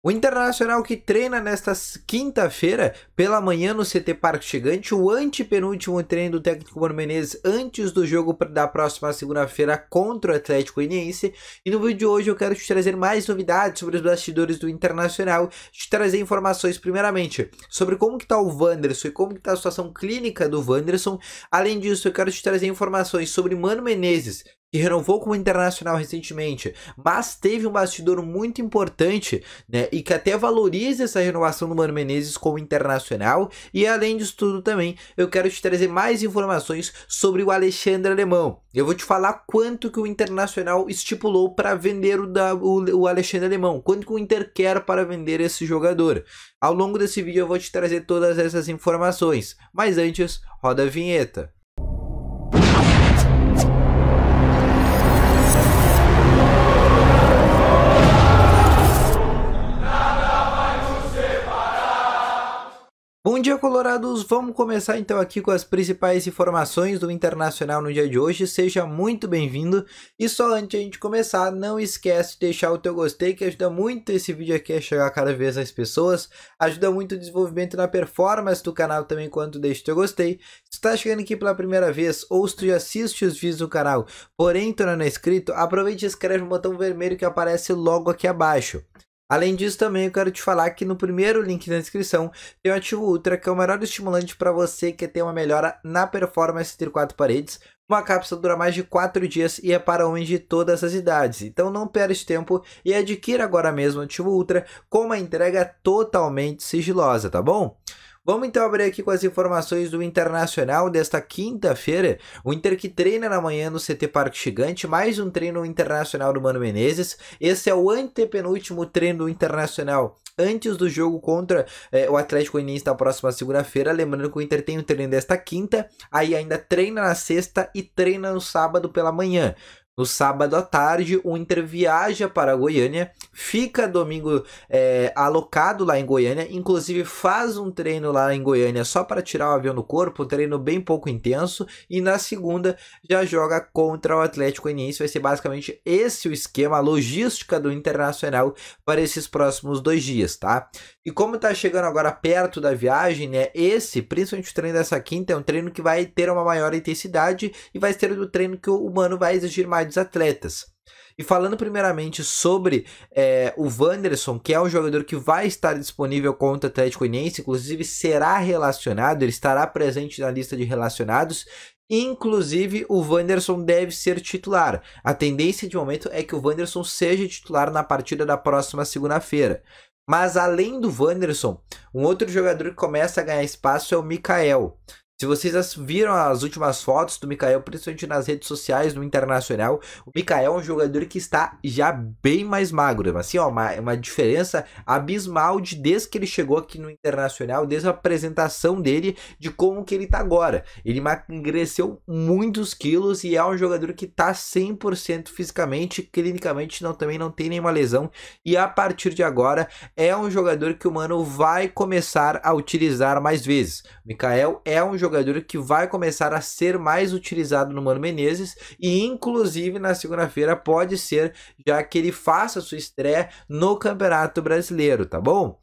O Internacional que treina nesta quinta-feira pela manhã no CT Parque Gigante, o antepenúltimo treino do técnico Mano Menezes antes do jogo da próxima segunda-feira contra o Atlético Goianiense. E no vídeo de hoje eu quero te trazer mais novidades sobre os bastidores do Internacional, te trazer informações primeiramente sobre como que está o Wanderson e como que tá a situação clínica do Wanderson. Além disso, eu quero te trazer informações sobre Mano Menezes, que renovou com o Internacional recentemente, mas teve um bastidor muito importante, né, e que até valoriza essa renovação do Mano Menezes com o Internacional, e além disso tudo também, eu quero te trazer mais informações sobre o Alexandre Alemão. Eu vou te falar quanto que o Internacional estipulou para vender o, da, o, o Alexandre Alemão, quanto que o Inter quer para vender esse jogador. Ao longo desse vídeo eu vou te trazer todas essas informações, mas antes, roda a vinheta. Bom dia, colorados! Vamos começar então aqui com as principais informações do Internacional no dia de hoje. Seja muito bem-vindo! E só antes de a gente começar, não esquece de deixar o teu gostei, que ajuda muito esse vídeo aqui a chegar cada vez mais pessoas. Ajuda muito o desenvolvimento na performance do canal também quando deixa o teu gostei. Se tu tá chegando aqui pela primeira vez, ou se tu já assiste os vídeos do canal, porém tu não é inscrito, aproveite e escreve no botão vermelho que aparece logo aqui abaixo. Além disso, também eu quero te falar que no primeiro link na descrição tem o Ativo Ultra, que é o melhor estimulante para você que tem uma melhora na performance entre quatro paredes. Uma cápsula dura mais de 4 dias e é para homens de todas as idades. Então não perde tempo e adquira agora mesmo o Ativo Ultra com uma entrega totalmente sigilosa, tá bom? Vamos então abrir aqui com as informações do Internacional desta quinta-feira. O Inter que treina na manhã no CT Parque Gigante, mais um treino internacional do Mano Menezes. Esse é o antepenúltimo treino internacional antes do jogo contra eh, o Atlético Início na próxima segunda-feira. Lembrando que o Inter tem o treino desta quinta, aí ainda treina na sexta e treina no sábado pela manhã. No sábado à tarde, o Inter viaja para Goiânia, fica domingo é, alocado lá em Goiânia, inclusive faz um treino lá em Goiânia só para tirar o avião do corpo, um treino bem pouco intenso, e na segunda já joga contra o Atlético Goianiense. Vai ser basicamente esse o esquema, a logística do Internacional para esses próximos dois dias, tá? E como está chegando agora perto da viagem, né? Esse, principalmente o treino dessa quinta, é um treino que vai ter uma maior intensidade e vai ser o treino que o humano vai exigir mais dos atletas. E falando primeiramente sobre é, o Wanderson, que é um jogador que vai estar disponível contra o Atlético Inense, inclusive será relacionado, ele estará presente na lista de relacionados. Inclusive, o Wanderson deve ser titular. A tendência de momento é que o Wanderson seja titular na partida da próxima segunda-feira. Mas além do Wanderson, um outro jogador que começa a ganhar espaço é o Mikael. Se vocês viram as últimas fotos do Mikael, principalmente nas redes sociais, no Internacional, o Mikael é um jogador que está já bem mais magro. Assim, ó, uma, uma diferença abismal de desde que ele chegou aqui no Internacional, desde a apresentação dele, de como que ele tá agora. Ele emagreceu muitos quilos e é um jogador que tá 100% fisicamente, clinicamente não, também não tem nenhuma lesão. E a partir de agora, é um jogador que o Mano vai começar a utilizar mais vezes. O Mikael é um jogador jogador que vai começar a ser mais utilizado no Mano Menezes e inclusive na segunda-feira pode ser já que ele faça sua estreia no Campeonato Brasileiro, tá bom?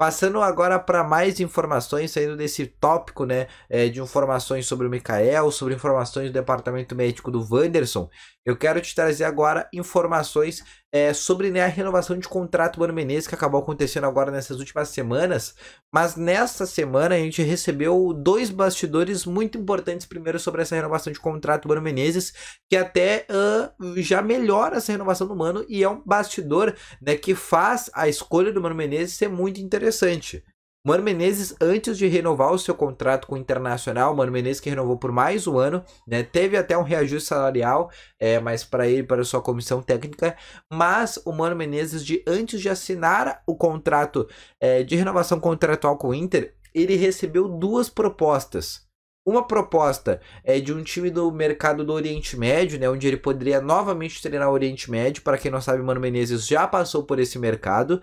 Passando agora para mais informações, saindo desse tópico, né, é, de informações sobre o Mikael, sobre informações do departamento médico do Wanderson, eu quero te trazer agora informações é, sobre né, a renovação de contrato do Mano Menezes que acabou acontecendo agora nessas últimas semanas. Mas nesta semana a gente recebeu dois bastidores muito importantes. Primeiro sobre essa renovação de contrato do Mano Menezes, que até uh, já melhora essa renovação do Mano e é um bastidor né, que faz a escolha do Mano Menezes ser muito interessante. Mano Menezes, antes de renovar o seu contrato com o Internacional, Mano Menezes que renovou por mais um ano, né? Teve até um reajuste salarial, é, mas para ele, para sua comissão técnica. Mas o Mano Menezes, de antes de assinar o contrato é, de renovação contratual com o Inter, ele recebeu duas propostas uma proposta é, de um time do mercado do Oriente Médio, né, onde ele poderia novamente treinar o Oriente Médio. Para quem não sabe, Mano Menezes já passou por esse mercado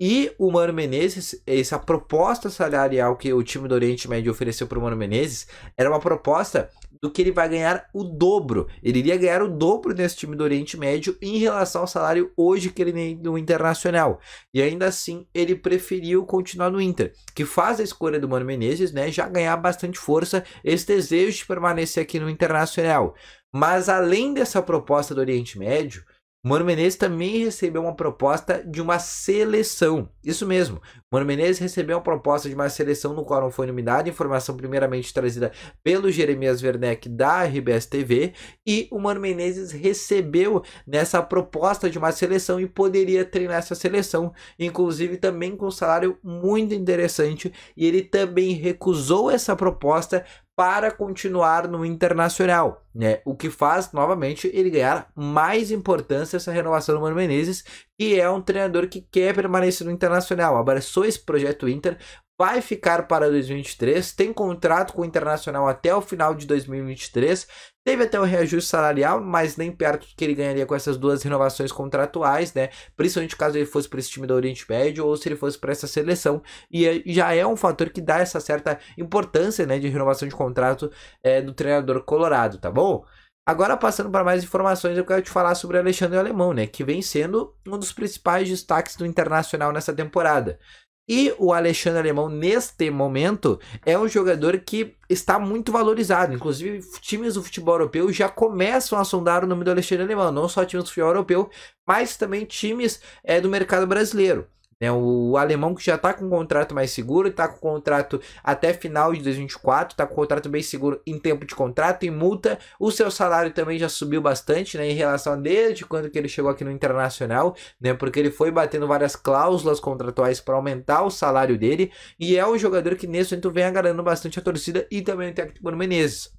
e o Mano Menezes, essa proposta salarial que o time do Oriente Médio ofereceu para o Mano Menezes, era uma proposta do que ele vai ganhar o dobro. Ele iria ganhar o dobro nesse time do Oriente Médio em relação ao salário hoje que ele tem no Internacional. E ainda assim, ele preferiu continuar no Inter, que faz a escolha do Mano Menezes, né, já ganhar bastante força esse desejo de permanecer aqui no Internacional. Mas além dessa proposta do Oriente Médio, Mano Menezes também recebeu uma proposta de uma seleção. Isso mesmo. Mano Menezes recebeu uma proposta de uma seleção no qual não foi nominada. Informação primeiramente trazida pelo Jeremias Werneck da RBS TV. E o Mano Menezes recebeu nessa proposta de uma seleção e poderia treinar essa seleção. Inclusive também com um salário muito interessante. E ele também recusou essa proposta para continuar no internacional, né? O que faz novamente ele ganhar mais importância essa renovação do Mano Menezes, que é um treinador que quer permanecer no internacional, abraçou é esse projeto Inter, vai ficar para 2023, tem contrato com o Internacional até o final de 2023, teve até o um reajuste salarial, mas nem perto do que ele ganharia com essas duas renovações contratuais, né? Principalmente caso ele fosse para esse time do Oriente Médio ou se ele fosse para essa seleção. E já é um fator que dá essa certa importância, né, de renovação de contrato é, do treinador colorado, tá bom? Agora, passando para mais informações, eu quero te falar sobre Alexandre Alemão, né? Que vem sendo um dos principais destaques do Internacional nessa temporada. E o Alexandre Alemão, neste momento, é um jogador que está muito valorizado. Inclusive, times do futebol europeu já começam a sondar o nome do Alexandre Alemão. Não só times do futebol europeu, mas também times é, do mercado brasileiro. Né? O alemão que já está com um contrato mais seguro, está com um contrato até final de 2024, está com um contrato bem seguro em tempo de contrato e multa. O seu salário também já subiu bastante né? em relação a desde quando que ele chegou aqui no Internacional, né? porque ele foi batendo várias cláusulas contratuais para aumentar o salário dele. E é um jogador que nesse momento vem agarrando bastante a torcida e também o técnico Menezes.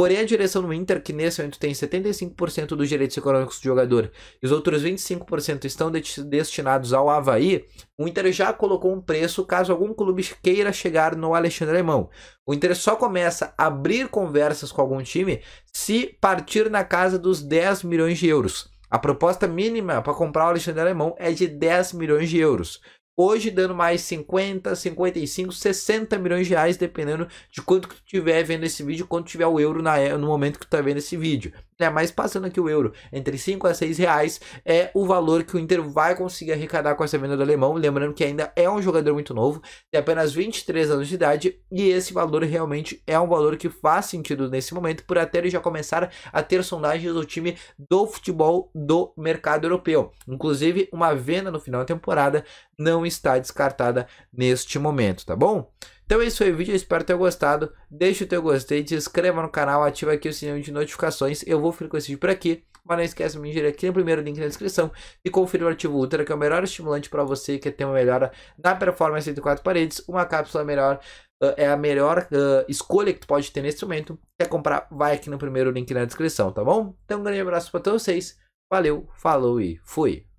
Porém, a direção do Inter, que nesse momento tem 75% dos direitos econômicos do jogador e os outros 25% estão de destinados ao Havaí, o Inter já colocou um preço caso algum clube queira chegar no Alexandre Alemão. O Inter só começa a abrir conversas com algum time se partir na casa dos 10 milhões de euros. A proposta mínima para comprar o Alexandre Alemão é de 10 milhões de euros. Hoje dando mais 50, 55, 60 milhões de reais, dependendo de quanto que tu tiver vendo esse vídeo, quanto tiver o euro na, no momento que tu tá vendo esse vídeo. é Mas passando aqui o euro entre 5 a 6 reais é o valor que o Inter vai conseguir arrecadar com essa venda do alemão. Lembrando que ainda é um jogador muito novo, tem apenas 23 anos de idade, e esse valor realmente é um valor que faz sentido nesse momento, por até ele já começar a ter sondagens do time do futebol do mercado europeu. Inclusive, uma venda no final da temporada não está descartada neste momento, tá bom? Então esse é foi o vídeo, eu espero ter gostado. Deixa o teu gostei, se inscreva no canal, ativa aqui o sininho de notificações. Eu vou ficar com esse vídeo por aqui. Mas não esquece de me ingerir aqui no primeiro link na descrição e conferir o artigo Ultra, que é o melhor estimulante para você que ter uma melhora na performance entre quatro paredes. Uma cápsula melhor uh, é a melhor uh, escolha que tu pode ter nesse momento. Quer comprar? Vai aqui no primeiro link na descrição, tá bom? Então um grande abraço para todos vocês. Valeu, falou e fui!